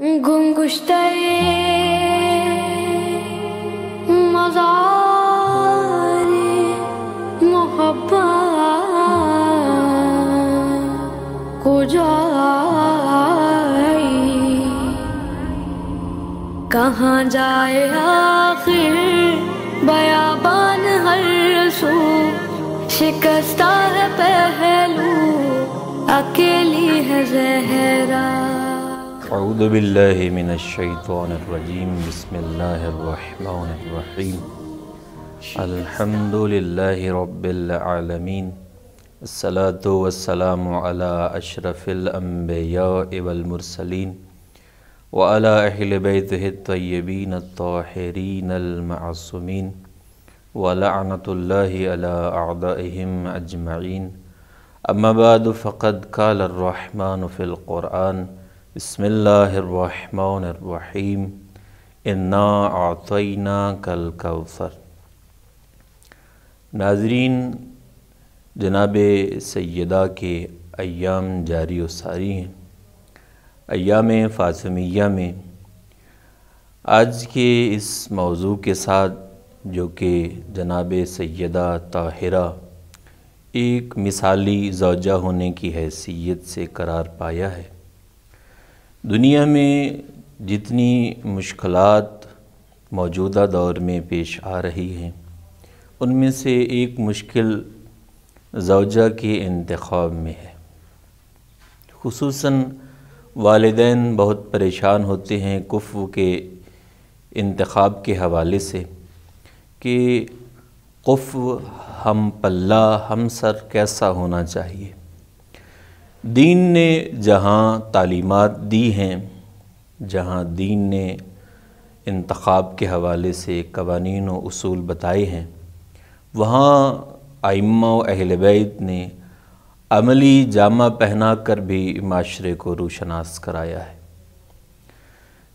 घुंगुश्ते मजारे मोहब्बत को जाए कहाँ जाए आखिर बयाबान हर सू शिकस्ता पहलू अकेली है जहरा أعوذ بالله من الشيطان الرجيم بسم الله الرحمن الرحيم الحمد لله رب العالمين الصلاة والسلام على أشرف الأنبياء والمرسلين وعلى أهل بيته الطيبين الطاهرين المعصومين ولعنة الله على أعدائهم أجمعين أما بعد فقد قال الرحمن في القرآن बसमीम इन्ना आतना कल कौसर नाजरीन जनाब सैदा के अयाम जारी व सारी हैं अयाम फासमिया में आज के इस मौजू के साथ जो कि जनाब सैदा ताहरा एक मिसाली जौजा होने की हैसियत से करार पाया है दुनिया में जितनी मुश्किल मौजूदा दौर में पेश आ रही हैं उनमें से एक मुश्किल जवजा के इंतखब में है खसूस वालदे बहुत परेशान होते हैं कुफ़ के इंतखब के हवाले से कि कुफ़ हम पल्ला हम सर कैसा होना चाहिए दीन ने जहाँ तालीमत दी हैं जहाँ दीन ने इंतखब के हवाले से कवानीन व असूल बताए हैं वहाँ आइम्मा व अहल बैत ने अमली जामा पहना कर भी माशरे को रोशनास कराया है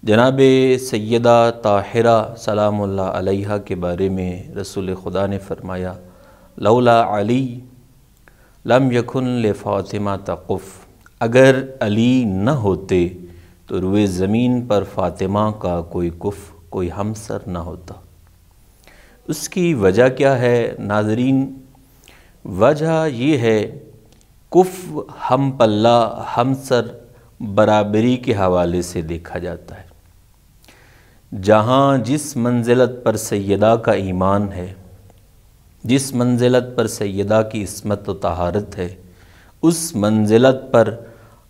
जनाब सैदा ताहरा सलाम अलैहा के बारे में रसूल खुदा ने फरमाया लौला अली लम यकुन ले फ़ातिमा तक़ुफ़ अगर अली न होते तो रुए ज़मीन पर फ़ातिमा का कोई कुफ़ कोई हमसर न होता उसकी वजह क्या है नाजरीन वजह ये है कुफ़ हम पल्ला हमसर बराबरी के हवाले से देखा जाता है जहाँ जिस मंजिलत पर सैदा का ईमान है जिस मंजिलत पर सैदा की इसमत व तहारत है उस मंजिलत पर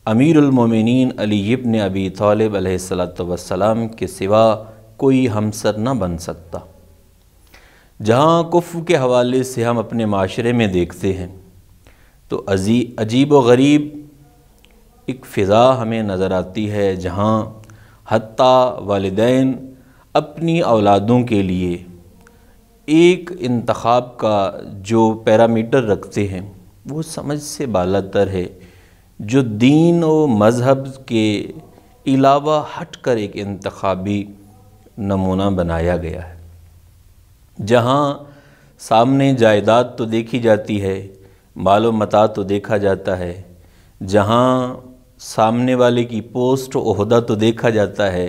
अमीरमिन अली इब्न अबी तालब सलाम के सिवा कोई हमसर न बन सकता जहाँ कुफ़ के हवाले से हम अपने माशरे में देखते हैं तो अजी अजीब व गरीब एक फ़िज़ा हमें नज़र आती है जहाँ हती वालदेन अपनी औलादों के लिए एक इंतखब का जो पैरामीटर रखते हैं वो समझ से बालतर है जो दीन व मज़हब के अलावा हट कर एक इंतबी नमूना बनाया गया है जहाँ सामने जायदाद तो देखी जाती है मालो मता तो देखा जाता है जहाँ सामने वाले की पोस्ट अहदा तो देखा जाता है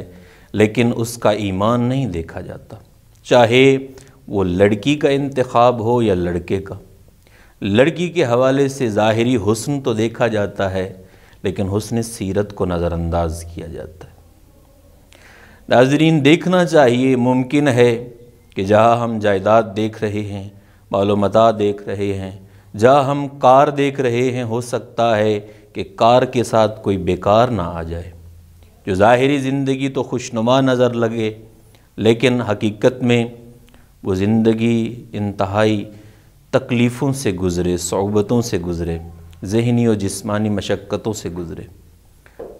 लेकिन उसका ईमान नहीं देखा जाता चाहे वो लड़की का इंतखब हो या लड़के का लड़की के हवाले से ज़ाहरी हसन तो देखा जाता है लेकिन हसन सीरत को नज़रअंदाज किया जाता है नाजरीन देखना चाहिए मुमकिन है कि जहाँ हम जायदाद देख रहे हैं मालूमता देख रहे हैं जहाँ हम कार देख रहे हैं हो सकता है कि कार के साथ कोई बेकार ना आ जाए जो ज़ाहरी ज़िंदगी तो खुशनुमा नज़र लगे लेकिन हकीकत में वो ज़िंदगी इंतहाई तकलीफ़ों से गुज़रे सौबतों से गुज़रे जहनी और जिसमानी मशक्क़तों से गुज़रे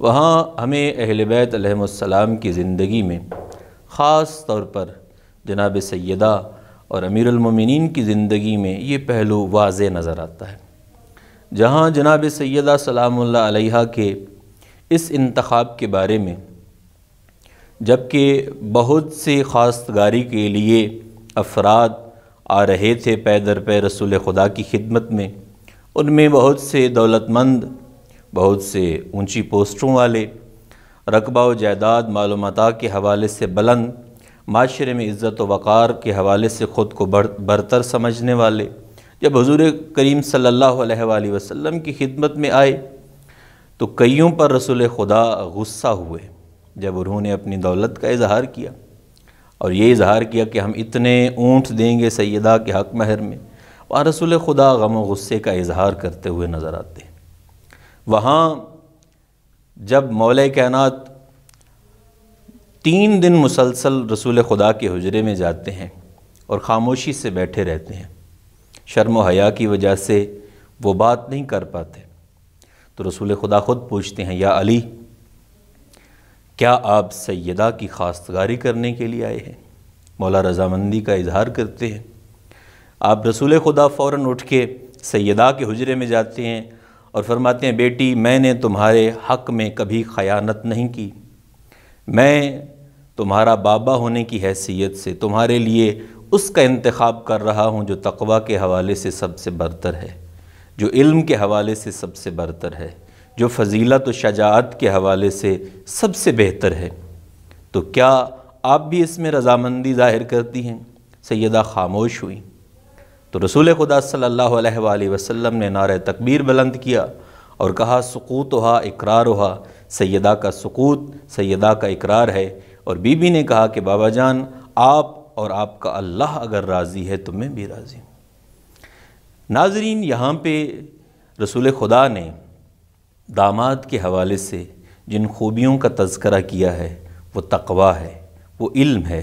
वहाँ हमें अहल बैतम की ज़िंदगी में ख़ास तौर पर जनाब सैदा और अमीरमिन की ज़िंदगी में ये पहलू वाज नज़र आता है जहाँ जनाब सैदा सलाम के इस इंतखब के बारे में जबकि बहुत से ख़ास गारी के लिए अफराद आ रहे थे पैदर पे रसूल खुदा की खिदमत में उनमें बहुत से दौलतमंद बहुत से ऊंची पोस्टों वाले रकबा व जायदाद मालूमता के हवाले से बुलंद माशरे में इज़्ज़त वक़ार के हवाले से ख़ुद को बढ़ बरतर समझने वाले जब हजूर करीम सल्ला वसम की खिदमत में आए तो कईयों पर रसूल खुदा गुस्सा हुए जब उन्होंने अपनी दौलत का इजहार किया और ये इजहार किया कि हम इतने ऊँट देंगे सैदा के हक महर में और रसूल खुदा गम गुस्से का इजहार करते हुए नज़र आते हैं वहाँ जब मौल कैनात तीन दिन मुसलसल रसूल खुदा के हजरे में जाते हैं और ख़ामोशी से बैठे रहते हैं शर्म हया की वजह से वो बात नहीं कर पाते तो रसूल खुदा ख़ुद पूछते हैं या अली क्या आप सैदा की खास्तगारी करने के लिए आए हैं मौला रजामंदी का इजहार करते हैं आप रसूल खुदा फ़ौर उठ के सैदा के हजरे में जाते हैं और फरमाते हैं बेटी मैंने तुम्हारे हक़ में कभी ख़यानत नहीं की मैं तुम्हारा बाबा होने की हैसियत से तुम्हारे लिए उसका इंतखब कर रहा हूँ जो तकवा के हवाले से सबसे बरतर है जो इल्म के हवाले से सबसे बरतर है जो फजीलत और शजात के हवाले से सबसे बेहतर है तो क्या आप भी इसमें रजामंदी ज़ाहिर करती हैं सैदा खामोश हुई तो रसूल खुदा सल्लल्लाहु अलैहि वसल्लम ने नार तकबीर बुलंद किया और कहा सकूत हा इकरार हा सैदा का सकूत सैदा का इकरार है और बीबी ने कहा कि बाबा जान आप और आपका अल्लाह अगर राज़ी है तो मैं भी राज़ी हूँ नाजरीन यहाँ पे रसूल खुदा ने दामाद के हवाले से जिन खूबियों का तस्करा किया है वो तकवा है वो इल्म है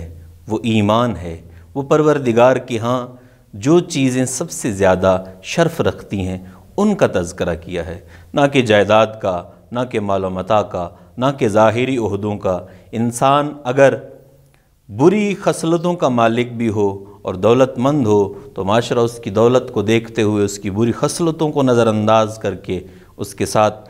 वो ईमान है वो परवरदिगार के हाँ जो चीज़ें सबसे ज़्यादा शर्फ रखती हैं उनका तस्करा किया है ना कि जायदाद का ना कि मालमता का ना कि ज़ाहरी अहदों का इंसान अगर बुरी खसलतों का मालिक भी हो और दौलतमंद हो तो माशरा उसकी दौलत को देखते हुए उसकी बुरी खसलतों को नज़रअंदाज करके उसके साथ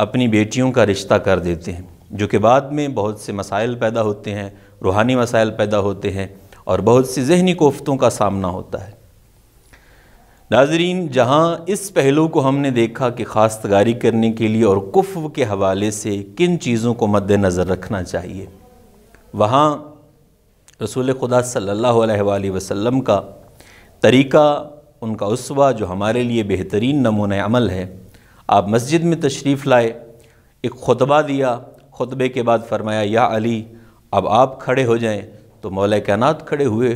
अपनी बेटियों का रिश्ता कर देते हैं जो कि बाद में बहुत से मसाइल पैदा होते हैं रूहानी मसाइल पैदा होते हैं और बहुत सी जहनी कोफ्तों का सामना होता है नाजरीन जहाँ इस पहलू को हमने देखा कि खास्तगारी करने के लिए और कुफ़ के हवाले से किन चीज़ों को मद्दनज़र रखना चाहिए वहाँ रसूल खुदा सल्लल्लाहु अलैहि वसल्लम का तरीक़ा उनका उसवा जो हमारे लिए बेहतरीन नमून अमल है आप मस्जिद में तशरीफ़ लाए एक खुतबा दिया खुतबे के बाद फरमाया या अली अब आप खड़े हो जाएं तो मौल कैनात खड़े हुए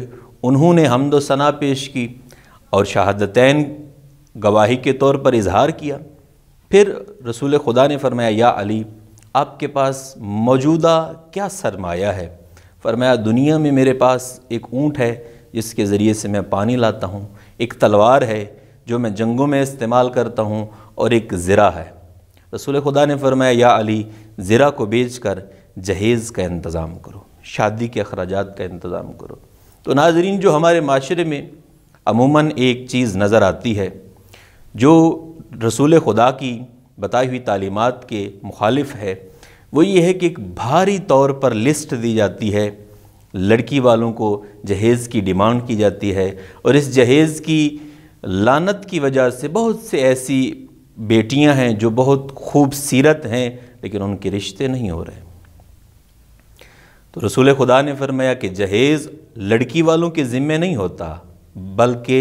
उन्होंने हमद सना पेश की और शहादतैन गवाही के तौर पर इजहार किया फिर रसूल खुदा ने फरमाया या अली आपके पास मौजूदा क्या सरमाया है फरमाया दुनिया में मेरे पास एक ऊँट है जिसके ज़रिए से मैं पानी लाता हूँ एक तलवार है जो मैं जंगों में इस्तेमाल करता हूँ और एक ज़रा है रसूल खुदा ने फरमाया या अली ज़रा को बेच कर जहेज़ का इंतज़ाम करो शादी के अखराज का इंतज़ाम करो तो नाजरीन जो हमारे माशरे में अमूमन एक चीज़ नज़र आती है जो रसूल खुदा की बताई हुई तालीमत के मुखालिफ है वो ये है कि एक भारी तौर पर लिस्ट दी जाती है लड़की वालों को जहेज़ की डिमांड की जाती है और इस जहेज़ की लानत की वजह से बहुत से ऐसी बेटियां हैं जो बहुत खूबसीरत हैं लेकिन उनके रिश्ते नहीं हो रहे तो रसूल खुदा ने फरमाया कि जहेज़ लड़की वालों के ज़िम्मे नहीं होता बल्कि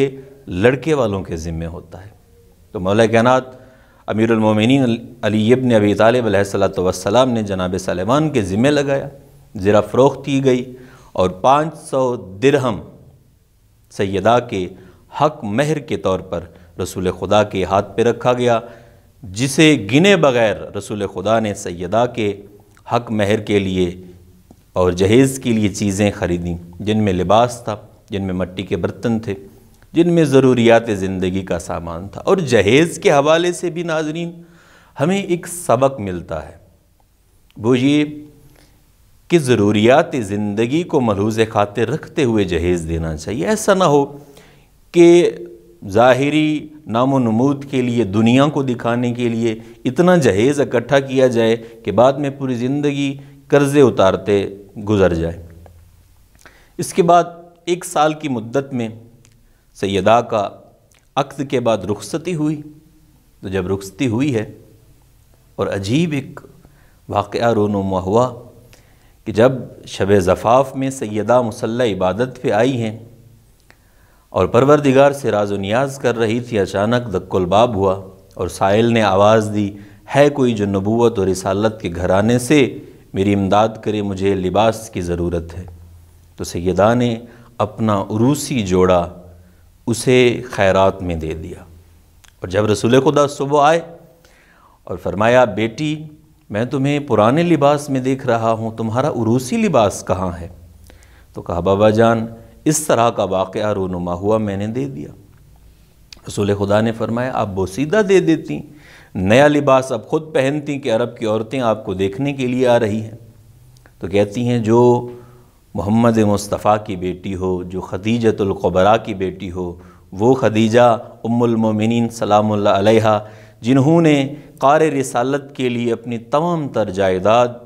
लड़के वालों के ज़िम्मे होता है तो मौल कैनात अमीरमिन अलीब ने अबी तालब ने जनाब सलेमान के ज़िम्मे लगाया ज़रा फ़रोख्त की गई और पाँच सौ दिरहम सैदा के हक महर के तौर पर रसूल खुदा के हाथ पे रखा गया जिसे गिने बगैर रसूल खुदा ने सैदा के हक महर के लिए और जहेज़ के लिए चीज़ें ख़रीदी जिनमें लिबास था जिनमें मट्टी के बर्तन थे जिनमें ज़रूरियात ज़िंदगी का सामान था और जहेज़ के हवाले से भी नाजरीन हमें एक सबक मिलता है वो ये कि ज़रूरियात ज़िंदगी को मलहूज़ खाते रखते हुए जहेज़ देना चाहिए ऐसा ना हो कि ज़ाहरी नाम नमूद के लिए दुनिया को दिखाने के लिए इतना जहेज़ इकट्ठा किया जाए कि बाद में पूरी ज़िंदगी कर्ज़े उतारते गुज़र जाए इसके बाद एक साल की मुद्दत में सैदा का अक्स के बाद रुखसती हुई तो जब रुखसती हुई है और अजीब एक वाक़ रोनुमा हुआ कि जब शब ज़फ़ाफ़ में सैदा मुसल्ह इबादत पर आई हैं और परवरदिगार से राज नियाज़ कर रही थी अचानक बाब हुआ और साहिल ने आवाज़ दी है कोई जो नबूत और रिसालत के घराने से मेरी इमदाद करे मुझे लिबास की ज़रूरत है तो सैदा ने अपना उरूसी जोड़ा उसे खैरात में दे दिया और जब रसूल खुदा सुबह आए और फरमाया बेटी मैं तुम्हें पुराने लिबास में देख रहा हूँ तुम्हारा उरूसी लिबास कहाँ है तो कहा बाबा जान इस तरह का वाक़ रोनुमा हुआ मैंने दे दिया रसूल खुदा ने फरमाया आप बोसीदा दे देती नया लिबास अब ख़ुद पहनती कि अरब की औरतें आपको देखने के लिए आ रही हैं तो कहती हैं जो मोहम्मद मुस्तफ़ा की बेटी हो जो खदीजतुल्कबरा की बेटी हो वो खदीजा उम्मुलमिन सलाम जिन्होंने कार रसालत के लिए अपनी तमाम तर जायदाद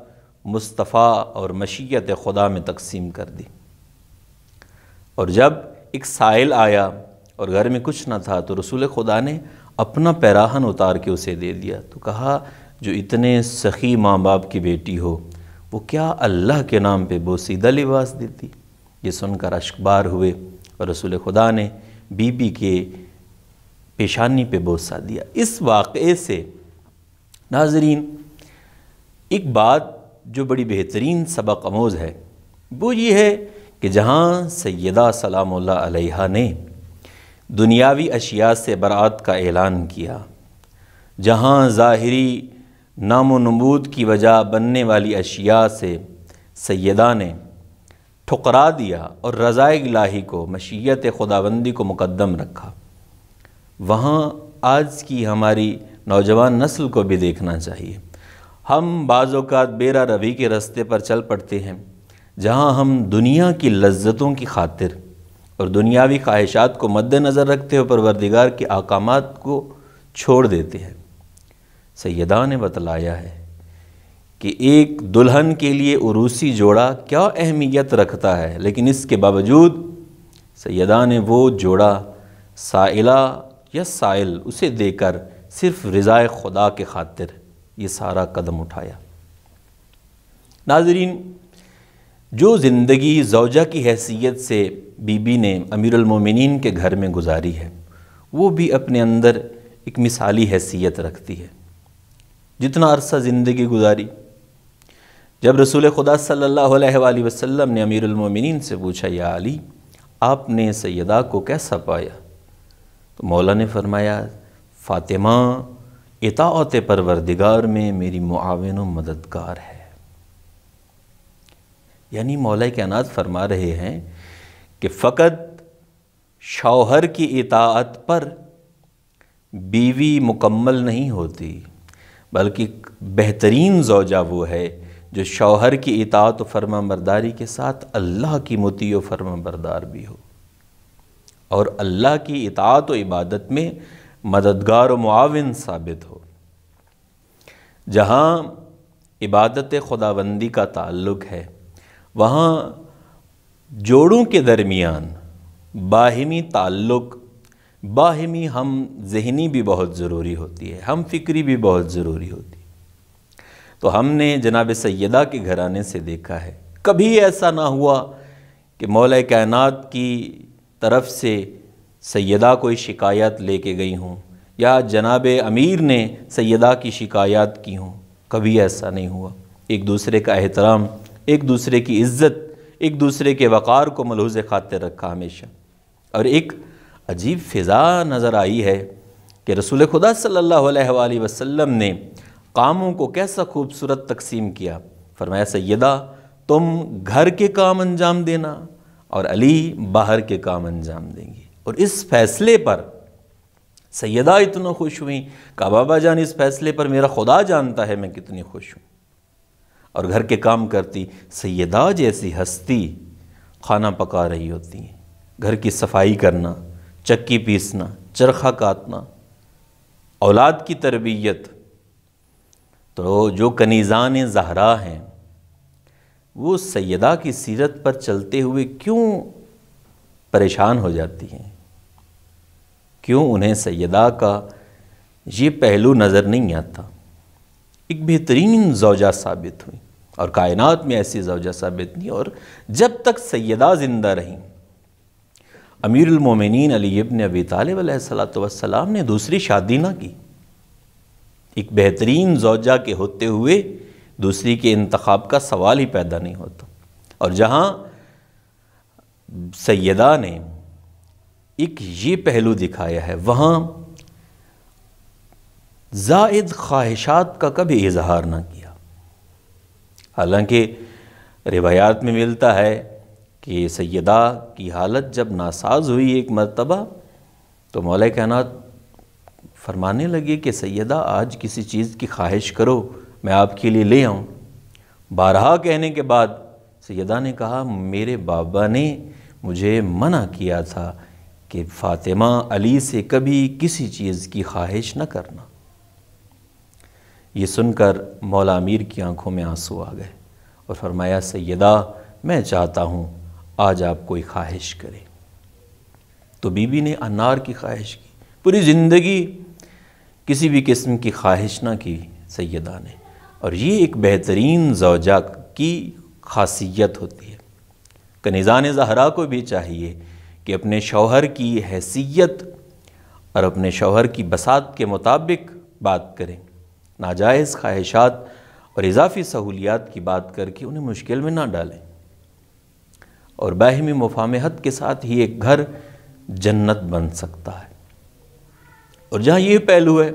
मुस्तफ़ा और मशीत खुदा में तकसीम कर दी और जब एक साइल आया और घर में कुछ ना था तो रसूल खुदा ने अपना पैराहन उतार के उसे दे दिया तो कहा जो इतने सखी माँ बाप की बेटी हो वो क्या अल्लाह के नाम पे बोसीदा लिबास देती ये सुनकर अशकबार हुए और रसूल खुदा ने बीबी के पेशानी पे बोसा दिया इस वाक़े से नाजरीन एक बात जो बड़ी बेहतरीन सबक आमोज़ है वो ये है कि जहाँ सैदा सलाम अलैहा ने दुनियावी अशिया से बरात का ऐलान किया जहाँ ज़ाहरी नाम नमूद की वजह बनने वाली अशिया से सैदा ने ठुकरा दिया और रज़ा इलाही को मशीयत खुदाबंदी को मुकदम रखा वहाँ आज की हमारी नौजवान नस्ल को भी देखना चाहिए हम बाज़ात बेरा रवी के रस्ते पर चल पड़ते हैं जहाँ हम दुनिया की लज्जतों की खातिर और दुनियावी ख्वाहिशात को मद्देनज़र रखते हुए परवरदिगार के अहकाम को छोड़ देते हैं सैदा ने बतलाया है कि एक दुल्हन के लिए उरूसी जोड़ा क्या अहमियत रखता है लेकिन इसके बावजूद सैदा ने वो जोड़ा साइला या साइल उसे देकर सिर्फ रज़ाए खुदा के खातिर ये सारा कदम उठाया नाजरीन जो ज़िंदगी जौजा की हैसियत से बीबी ने अमीरमिन के घर में गुजारी है वो भी अपने अंदर एक मिसाली हैसियत रखती है जितना अरसा ज़िंदगी गुजारी जब रसूल खुदा सल्ला वसम ने अमीरमिन से पूछा या अली आपने सैदा को कैसा पाया तो मौला ने फरमाया फ़ातिमा इतात परवरदिगार में मेरी मुआवन मददगार है यानी मौला अनाज फरमा रहे हैं कि फ़कत शौहर की इतात पर बीवी मुकम्मल नहीं होती बल्कि बेहतरीन जोजा वो है जो शौहर की इतात व फर्मा बरदारी के साथ अल्लाह की मोती व फर्मा बरदार भी हो और अल्लाह की इतात व इबादत में मददगार व मुआविन साबित हो जहाँ इबादत खुदाबंदी का ताल्लुक़ है वहाँ जोड़ों के दरमियान बाहिमी ताल्लुक़ बाहिमी हम जहनी भी बहुत ज़रूरी होती है हम फिक्री भी बहुत ज़रूरी होती है तो हमने जनाब सैदा के घराने से देखा है कभी ऐसा ना हुआ कि मौल कायनात की तरफ से सैदा कोई शिकायत लेके गई हूँ या जनाब अमीर ने सैदा की शिकायत की हूँ कभी ऐसा नहीं हुआ एक दूसरे का एहतराम एक दूसरे की इज्जत एक दूसरे के वक़ार को मलहूज़ ख़ातिर रखा हमेशा और एक अजीब फ़िज़ा नज़र आई है कि रसूल खुदा सल्लल्लाहु अलैहि वसल्लम ने कामों को कैसा खूबसूरत तकसीम किया फरमाया सैदा तुम घर के काम अंजाम देना और अली बाहर के काम अंजाम देंगे और इस फैसले पर सैदा इतना खुश हुई कहा बाबा जान इस फैसले पर मेरा खुदा जानता है मैं कितनी खुश हूँ और घर के काम करती सैदा जैसी हस्ती खाना पका रही होती हैं घर की सफाई करना चक्की पीसना चरखा काटना औलाद की तरबियत तो जो कनीज़ान जहरा हैं वो सैदा की सीरत पर चलते हुए क्यों परेशान हो जाती हैं क्यों उन्हें सैदा का ये पहलू नज़र नहीं आता एक बेहतरीन जौजा साबित हुई और कायनात में ऐसी जवजा साबित नहीं और जब तक सैदा ज़िंदा रहीं अमीरमिन अली इबन अबी तालब सलाम ने दूसरी शादी ना की एक बेहतरीन जोजा के होते हुए दूसरी के इंतखब का सवाल ही पैदा नहीं होता और जहाँ सैदा ने एक ये पहलू दिखाया है वहाँ जायद ख्वाहिशात का कभी इजहार ना किया हालांकि रिवायात में मिलता है कि सैदा की हालत जब नासाज हुई एक मरतबा तो मौल कहनात फरमाने लगे कि सैदा आज किसी चीज़ की ख्वाहिश करो मैं आपके लिए ले आऊँ बारहा कहने के बाद सैदा ने कहा मेरे बाबा ने मुझे मना किया था कि फ़ातिमा अली से कभी किसी चीज़ की ख्वाहिश न करना ये सुनकर मौला अमीर की आंखों में आंसू आ गए और फरमाया सैदा मैं चाहता हूँ आज आप कोई ख्वाहिश करें तो बीबी ने अनार की ख्वाहिश की पूरी ज़िंदगी किसी भी किस्म की ख्वाहिश ना की सैदा ने और ये एक बेहतरीन जौजा की खासियत होती है कनिज़ान जहरा को भी चाहिए कि अपने शौहर की हैसियत और अपने शौहर की बसात के मुताबिक बात करें नाजायज़ ख्वाहिशात और इजाफी सहूलियात की बात करके उन्हें मुश्किल में ना डालें और बाहमी मुफामहत के साथ ही एक घर जन्नत बन सकता है और जहाँ ये पहलू है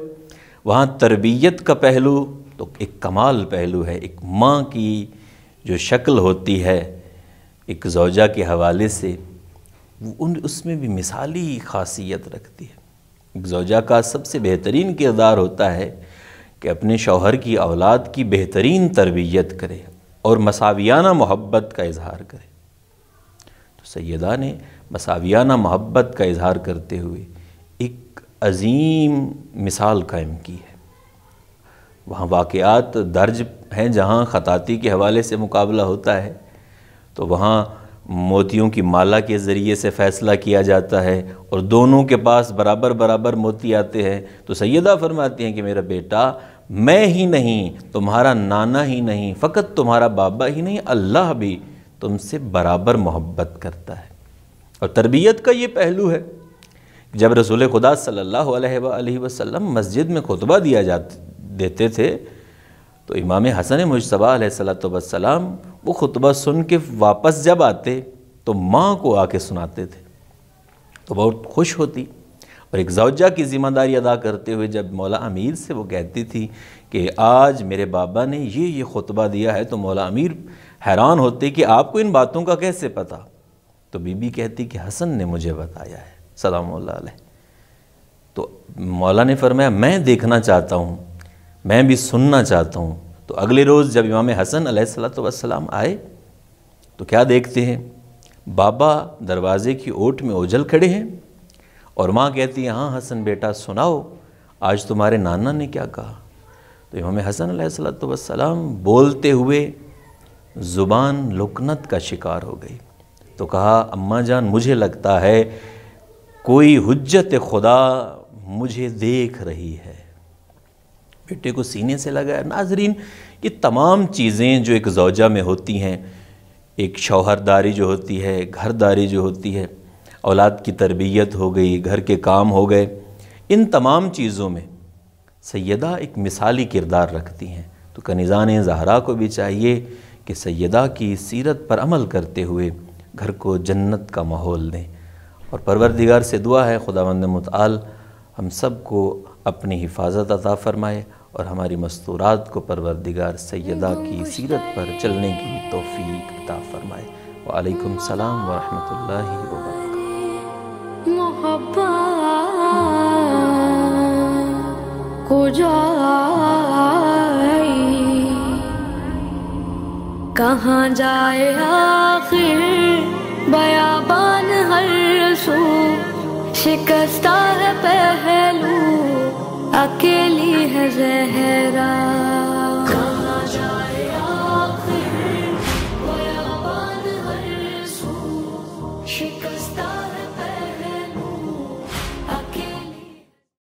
वहाँ तरबियत का पहलू तो एक कमाल पहलू है एक माँ की जो शक्ल होती है एक जोजा के हवाले से उन उसमें भी मिसाली खासियत रखती है एक जोजा का सबसे बेहतरीन किरदार होता है कि अपने शौहर की औलाद की बेहतरीन तरबियत करे और मसावियाना मोहब्बत का इजहार करे तो सैदा ने मसावियाना मोहब्बत का इजहार करते हुए एक अजीम मिसाल कायम की है वहाँ वाक़ात दर्ज हैं जहाँ ख़ताती के हवाले से मुकाबला होता है तो वहाँ मोतियों की माला के ज़रिए से फ़ैसला किया जाता है और दोनों के पास बराबर बराबर मोती आते हैं तो सैदा फरमाती हैं कि मेरा बेटा मैं ही नहीं तुम्हारा नाना ही नहीं फ़कत तुम्हारा बाबा ही नहीं अल्लाह भी तुमसे बराबर मोहब्बत करता है और तरबियत का ये पहलू है जब रसूल खुदा सल्लल्लाहु अलैहि वसल्लम मस्जिद में खुतबा दिया जा देते थे तो इमाम हसन मुशतबा सलाम वो खुतबा सुन के वापस जब आते तो माँ को आके सुनाते थे तो बहुत खुश होती और एक जवजा की ज़िम्मेदारी अदा करते हुए जब मौला अमीर से वो कहती थी कि आज मेरे बाबा ने ये ये खुतबा दिया है तो मौला अमीर हैरान होते कि आपको इन बातों का कैसे पता तो बीबी कहती कि हसन ने मुझे बताया है सलाम तो मौला ने फरमाया मैं देखना चाहता हूँ मैं भी सुनना चाहता हूँ तो अगले रोज़ जब इमाम हसन सलाम आए तो क्या देखते हैं बाबा दरवाज़े की ओट में ओझल खड़े हैं और माँ कहती है हाँ हसन बेटा सुनाओ आज तुम्हारे नाना ने क्या कहा तो इमाम हसन सलाम बोलते हुए ज़ुबान लुकनत का शिकार हो गई तो कहा अम्मा जान मुझे लगता है कोई हजत खुदा मुझे देख रही है बेटे को सीने से लगाया नाजरीन ये तमाम चीज़ें जो एक जौजा में होती हैं एक शौहरदारी जो होती है घरदारी जो होती है औलाद की तरबियत हो गई घर के काम हो गए इन तमाम चीज़ों में सैदा एक मिसाली किरदार रखती हैं तो कनिज़ान जहरा को भी चाहिए कि सैदा की सीरत पर अमल करते हुए घर को जन्नत का माहौल दें और परवरदिगार से दुआ है खुदा मंद मताल हम सब को अपनी हिफाजत अता फ़रमाए और हमारी मस्तूरात को परवरदिगार सैदा की सीरत पर चलने की तोफ़ी अता फ़रमाए वालेकुम सलाम वरहमतुल्लाहि जाए कहाँ जाए आखिर बयाबान हर सू शिकस्तार पहलू अकेली है जहरा